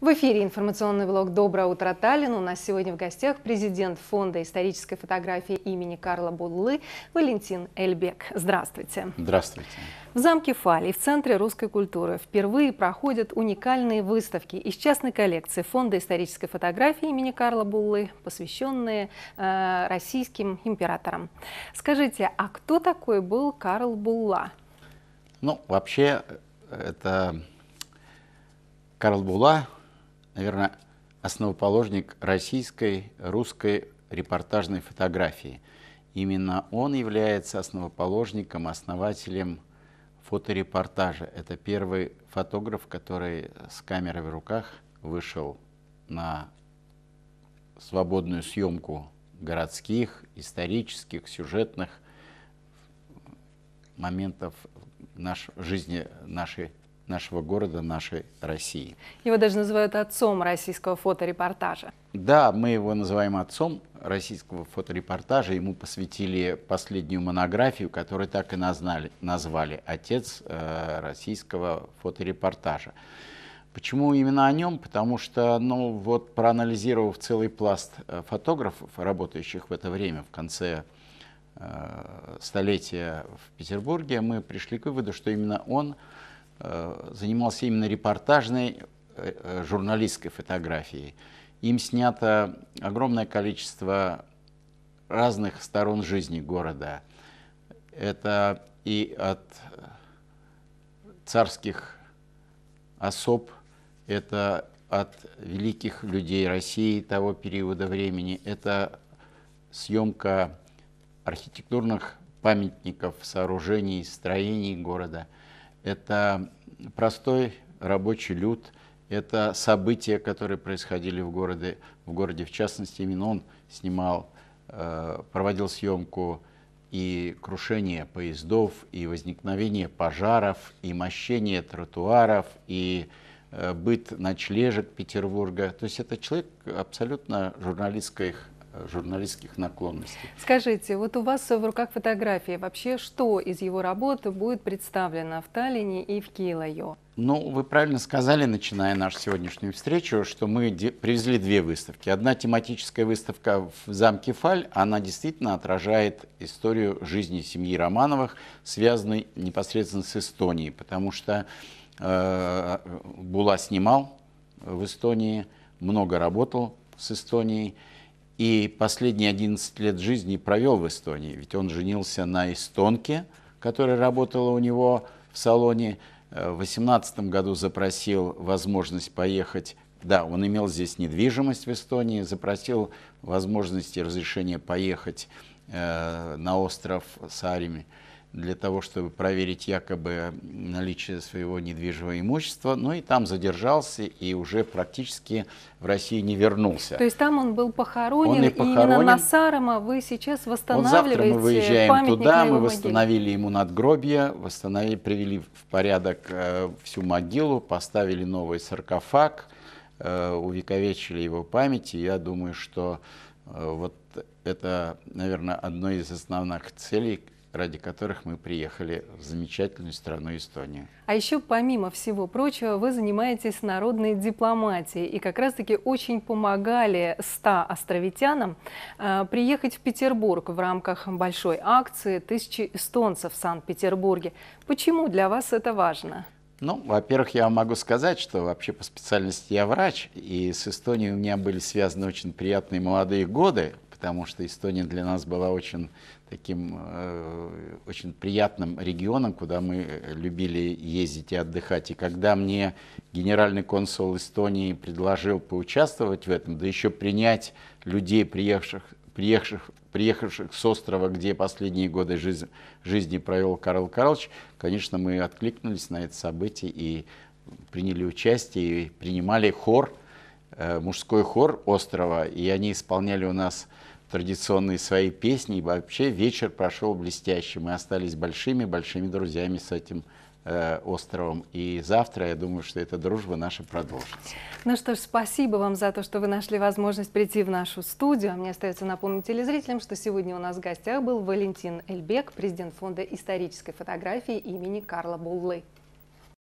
В эфире информационный блог «Доброе утро, Таллин». У нас сегодня в гостях президент Фонда исторической фотографии имени Карла Буллы Валентин Эльбек. Здравствуйте. Здравствуйте. В замке Фали, в Центре русской культуры, впервые проходят уникальные выставки из частной коллекции Фонда исторической фотографии имени Карла Буллы, посвященные э, российским императорам. Скажите, а кто такой был Карл Булла? Ну, вообще, э, это Карл Булла наверное, основоположник российской, русской репортажной фотографии. Именно он является основоположником, основателем фоторепортажа. Это первый фотограф, который с камерой в руках вышел на свободную съемку городских, исторических, сюжетных моментов наш, жизни нашей нашего города, нашей России. Его даже называют отцом российского фоторепортажа. Да, мы его называем отцом российского фоторепортажа. Ему посвятили последнюю монографию, которую так и назнали, назвали «Отец э, российского фоторепортажа». Почему именно о нем? Потому что, ну вот, проанализировав целый пласт э, фотографов, работающих в это время, в конце э, столетия в Петербурге, мы пришли к выводу, что именно он Э, занимался именно репортажной э, э, журналистской фотографией. Им снято огромное количество разных сторон жизни города. Это и от царских особ, это от великих людей России того периода времени, это съемка архитектурных памятников, сооружений, строений города – это простой рабочий люд, это события, которые происходили в городе, в городе в частности, именно он снимал, э, проводил съемку и крушение поездов, и возникновение пожаров, и мощение тротуаров, и э, быт ночлежек Петербурга. То есть это человек абсолютно журналистских журналистских наклонностей. Скажите, вот у вас в руках фотографии. Вообще, что из его работы будет представлено в Таллине и в Килайо? Ну, вы правильно сказали, начиная нашу сегодняшнюю встречу, что мы привезли две выставки. Одна тематическая выставка в замке Фаль, она действительно отражает историю жизни семьи Романовых, связанной непосредственно с Эстонией, потому что э, Була снимал в Эстонии, много работал с Эстонией и последние 11 лет жизни провел в Эстонии. Ведь он женился на эстонке, которая работала у него в салоне. Э, в 2018 году запросил возможность поехать. Да, он имел здесь недвижимость в Эстонии, запросил возможности разрешения поехать э, на остров Сарими для того, чтобы проверить якобы наличие своего недвижимого имущества, но ну и там задержался и уже практически в России не вернулся. То есть там он был похоронен, он и, похоронен. и именно на Сарома вы сейчас восстанавливаете вот завтра мы выезжаем туда, мы восстановили ему надгробие, восстановили, привели в порядок э, всю могилу, поставили новый саркофаг, э, увековечили его память, и я думаю, что э, вот это, наверное, одно из основных целей, ради которых мы приехали в замечательную страну Эстонию. А еще, помимо всего прочего, вы занимаетесь народной дипломатией и как раз-таки очень помогали 100 островитянам э, приехать в Петербург в рамках большой акции «Тысячи эстонцев» в Санкт-Петербурге. Почему для вас это важно? Ну, во-первых, я могу сказать, что вообще по специальности я врач, и с Эстонией у меня были связаны очень приятные молодые годы, потому что Эстония для нас была очень таким э, очень приятным регионом, куда мы э, любили ездить и отдыхать. И когда мне генеральный консул Эстонии предложил поучаствовать в этом, да еще принять людей, приехавших, приехавших, приехавших с острова, где последние годы жизнь, жизни провел Карл Карлович, конечно, мы откликнулись на это событие и приняли участие, и принимали хор, э, мужской хор острова, и они исполняли у нас традиционные свои песни. И вообще вечер прошел блестяще. Мы остались большими-большими друзьями с этим э, островом. И завтра, я думаю, что эта дружба наша продолжится. Ну что ж, спасибо вам за то, что вы нашли возможность прийти в нашу студию. А мне остается напомнить телезрителям, что сегодня у нас в гостях был Валентин Эльбек, президент фонда исторической фотографии имени Карла Буллы.